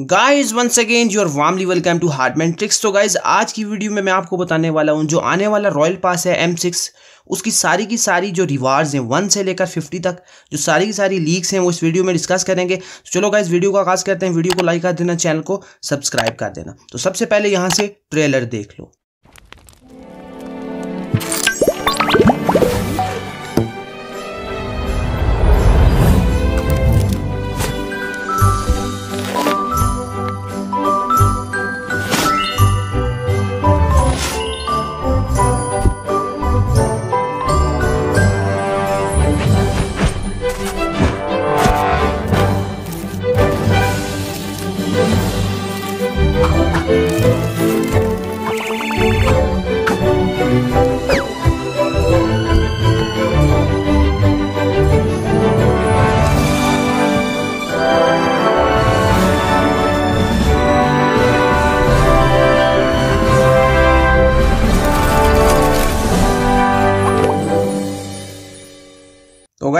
guys once again your warmly welcome to hardman tricks तो guys आज की video में मैं आपको बताने वाला हूँ जो आने वाला रॉयल पास है एम सिक्स उसकी सारी की सारी जो रिवार्ड्स हैं वन से लेकर फिफ्टी तक जो सारी की सारी लीक्स हैं वो इस वीडियो में डिस्कस करेंगे तो चलो गाइज वीडियो का आगाज करते हैं वीडियो को लाइक कर देना चैनल को सब्सक्राइब कर देना तो सबसे पहले यहाँ से ट्रेलर देख लो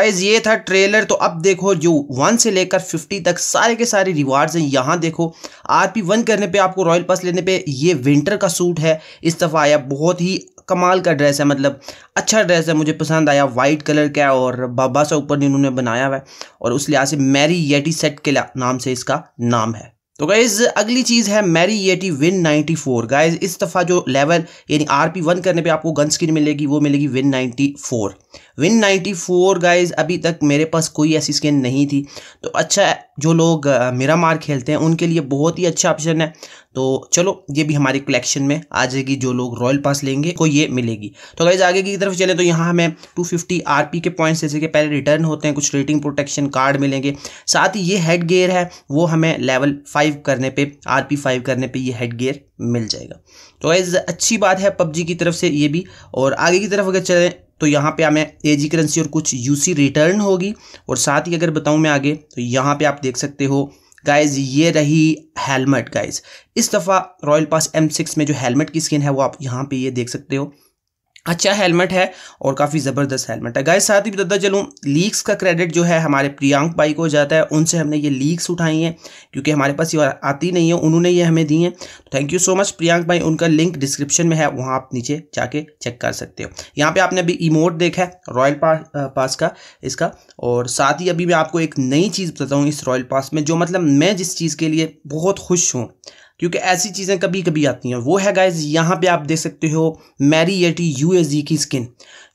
गाइज ये था ट्रेलर तो अब देखो जो वन से लेकर फिफ्टी तक सारे के सारे रिवार्ड्स हैं यहाँ देखो आर पी वन करने पे आपको रॉयल पास लेने पे ये विंटर का सूट है इस दफ़ा आया बहुत ही कमाल का ड्रेस है मतलब अच्छा ड्रेस है मुझे पसंद आया वाइट कलर का और बाबा सा ऊपर इन्होंने बनाया हुआ है और उस लिहाज से मैरी येटी सेट के नाम से इसका नाम है तो गाइज अगली चीज़ है मैरी येटी विन 94 गाइज इस दफ़ा जो लेवल यानी आर पी वन करने पे आपको गन स्किन मिलेगी वो मिलेगी विन 94 विन 94 गाइज अभी तक मेरे पास कोई ऐसी स्किन नहीं थी तो अच्छा जो लोग मेरा मार खेलते हैं उनके लिए बहुत ही अच्छा ऑप्शन है तो चलो ये भी हमारी कलेक्शन में आ जाएगी जो लोग रॉयल पास लेंगे को ये मिलेगी तो गाइज आगे की तरफ चले तो यहाँ हमें 250 फिफ्टी के पॉइंट्स जैसे कि पहले रिटर्न होते हैं कुछ रेटिंग प्रोटेक्शन कार्ड मिलेंगे साथ ही ये हेड गेयर है वो हमें लेवल फाइव करने पर आर फाइव करने पर ये हेड गेयर मिल जाएगा तो गाइज अच्छी बात है पबजी की तरफ से ये भी और आगे की तरफ अगर चलें तो यहाँ पे हमें ए जी करेंसी और कुछ यूसी रिटर्न होगी और साथ ही अगर बताऊँ मैं आगे तो यहाँ पे आप देख सकते हो गाइज ये रही हेलमेट गाइज इस दफ़ा रॉयल पास एम सिक्स में जो हेलमेट की स्किन है वो आप यहाँ पे ये देख सकते हो अच्छा हेलमेट है और काफ़ी ज़बरदस्त हेलमेट है गाय साथ ही बता चलूँ लीक्स का क्रेडिट जो है हमारे प्रियांक भाई को जाता है उनसे हमने ये लीक्स उठाई हैं क्योंकि हमारे पास ये आती नहीं है उन्होंने ये हमें दी हैं तो thank you so much Priyank भाई उनका लिंक डिस्क्रिप्शन में है वहाँ आप नीचे जाके चेक कर सकते हो यहाँ पर आपने अभी इमोट देखा है रॉयल पास, पास का इसका और साथ ही अभी मैं आपको एक नई चीज़ बताता हूँ इस रॉयल पास में जो मतलब मैं जिस चीज़ के लिए बहुत खुश हूँ क्योंकि ऐसी चीज़ें कभी कभी आती हैं वो है गाइज यहाँ पे आप देख सकते हो मैरी एटी यू की स्किन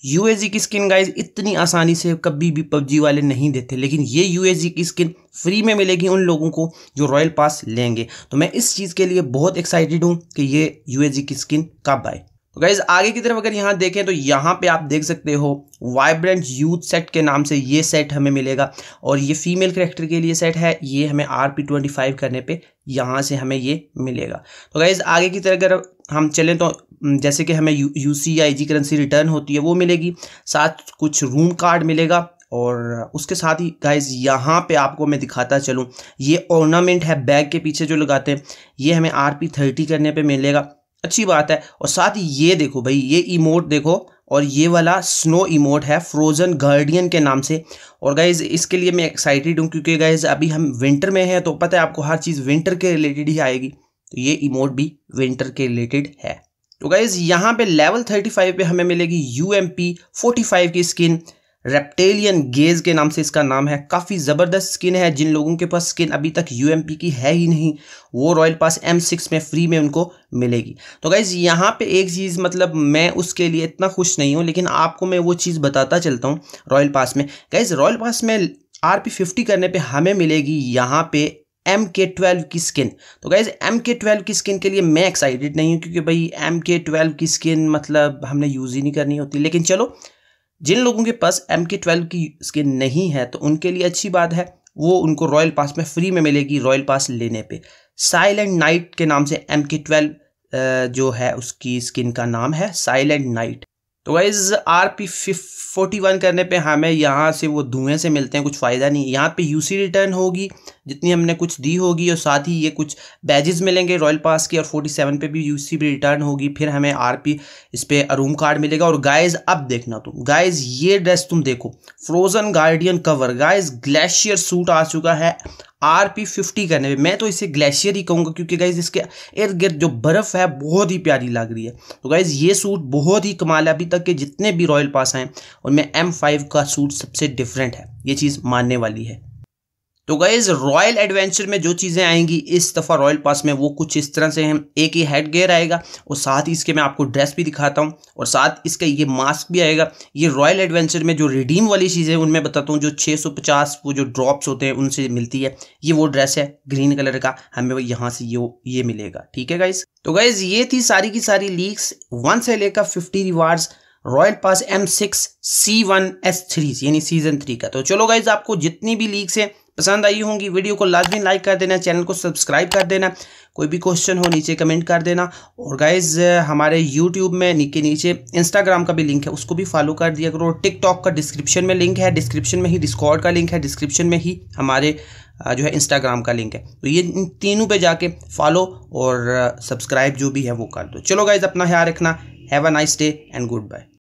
यू e की स्किन गाइज इतनी आसानी से कभी भी पबजी वाले नहीं देते लेकिन ये यू e की स्किन फ्री में मिलेगी उन लोगों को जो रॉयल पास लेंगे तो मैं इस चीज़ के लिए बहुत एक्साइटेड हूँ कि ये यू e की स्किन कब आए तो गाइज आगे की तरफ अगर यहाँ देखें तो यहाँ पे आप देख सकते हो वाइब्रेंट यूथ सेट के नाम से ये सेट हमें मिलेगा और ये फीमेल करेक्टर के लिए सेट है ये हमें आर पी ट्वेंटी फाइव करने पे यहाँ से हमें ये मिलेगा तो गाइज आगे की तरफ अगर हम चलें तो हम्म, जैसे कि हमें U U C I G currency return होती है वो मिलेगी साथ कुछ रूम कार्ड मिलेगा और उसके साथ ही गाइज यहाँ पे आपको मैं दिखाता चलूँ ये ऑर्नामेंट है बैग के पीछे जो लगाते हैं ये हमें आर पी थर्टी करने पे मिलेगा अच्छी बात है और साथ ही ये देखो भाई ये इमोट देखो और ये वाला स्नो इमोट है फ्रोज़न गार्डियन के नाम से और गाइज इसके लिए मैं एक्साइटेड हूँ क्योंकि गाइज अभी हम विंटर में हैं तो पता है आपको हर चीज़ विंटर के रिलेटेड ही आएगी तो ये इमोट भी विंटर के रिलेटेड है तो गाइज यहाँ पे लेवल 35 पे हमें मिलेगी यू एम की स्किन रेप्टेलियन गेज के नाम से इसका नाम है काफ़ी ज़बरदस्त स्किन है जिन लोगों के पास स्किन अभी तक यू की है ही नहीं वो रॉयल पास एम सिक्स में फ्री में उनको मिलेगी तो गाइज़ यहाँ पे एक चीज़ मतलब मैं उसके लिए इतना खुश नहीं हूँ लेकिन आपको मैं वो चीज़ बताता चलता हूँ रॉयल पास में गाइज़ रॉयल पास में आर पी फिफ्टी करने पर हमें मिलेगी यहाँ पे एम के ट्वेल्व की स्किन तो गाइज एम के ट्वेल्व की स्किन के लिए मैं एक्साइटेड नहीं हूँ क्योंकि भाई एम के ट्वेल्व की स्किन मतलब हमने यूज़ ही नहीं करनी होती लेकिन चलो जिन लोगों के पास एम के ट्वेल्व की स्किन नहीं है तो उनके लिए अच्छी बात है वो उनको रॉयल पास में फ्री में मिलेगी रॉयल पास लेने पे साइलेंट नाइट के नाम से एम के ट्वेल्व जो है उसकी स्किन का नाम है साइलेंट नाइट तो wise R P forty one करने पे हमें यहाँ से वो धुएं से मिलते हैं कुछ फ़ायदा नहीं यहाँ पे यूसी रिटर्न होगी जितनी हमने कुछ दी होगी और साथ ही ये कुछ बैजेस मिलेंगे रॉयल पास की और फोर्टी सेवन पर भी यूसी भी रिटर्न होगी फिर हमें आरपी इस पर अरूम कार्ड मिलेगा और गाइज अब देखना तुम गाइज ये ड्रेस तुम देखो frozen guardian cover guys glacier suit आ चुका है आर पी फिफ्टी करने में मैं तो इसे ग्लेशियर ही कहूँगा क्योंकि गाइज इसके इर्द गिर्द जो बर्फ़ है बहुत ही प्यारी लग रही है तो गाइज़ ये सूट बहुत ही कमाल है अभी तक के जितने भी रॉयल पास आए उनमें एम फाइव का सूट सबसे डिफरेंट है ये चीज़ मानने वाली है तो गाइज रॉयल एडवेंचर में जो चीज़ें आएंगी इस दफ़ा रॉयल पास में वो कुछ इस तरह से हैं एक ही हेड गेयर आएगा और साथ ही इसके मैं आपको ड्रेस भी दिखाता हूँ और साथ इसका ये मास्क भी आएगा ये रॉयल एडवेंचर में जो रिडीम वाली चीज़ें हैं उनमें बताता हूँ जो 650 वो जो ड्रॉप्स होते हैं उनसे मिलती है ये वो ड्रेस है ग्रीन कलर का हमें यहाँ से ये ये मिलेगा ठीक है गाइज तो गाइज ये थी सारी की सारी लीक्स वन से लेकर fifty rewards royal pass M six C one S three यानी सीजन थ्री का तो चलो गाइज आपको जितनी भी लीक्स हैं पसंद आई होंगी वीडियो को लाजमी लाइक कर देना चैनल को सब्सक्राइब कर देना कोई भी क्वेश्चन हो नीचे कमेंट कर देना और गाइज हमारे यूट्यूब में नीचे नीचे इंस्टाग्राम का भी लिंक है उसको भी फॉलो कर दिया करो टिकटॉक का डिस्क्रिप्शन में लिंक है डिस्क्रिप्शन में ही डिस्कॉर्ड का लिंक है डिस्क्रिप्शन में ही हमारे जो है इंस्टाग्राम का लिंक है तो ये इन तीनों पे जाके फॉलो और सब्सक्राइब जो भी है वो कर दो चलो गाइज अपना ख्याल रखना have a nice day and good bye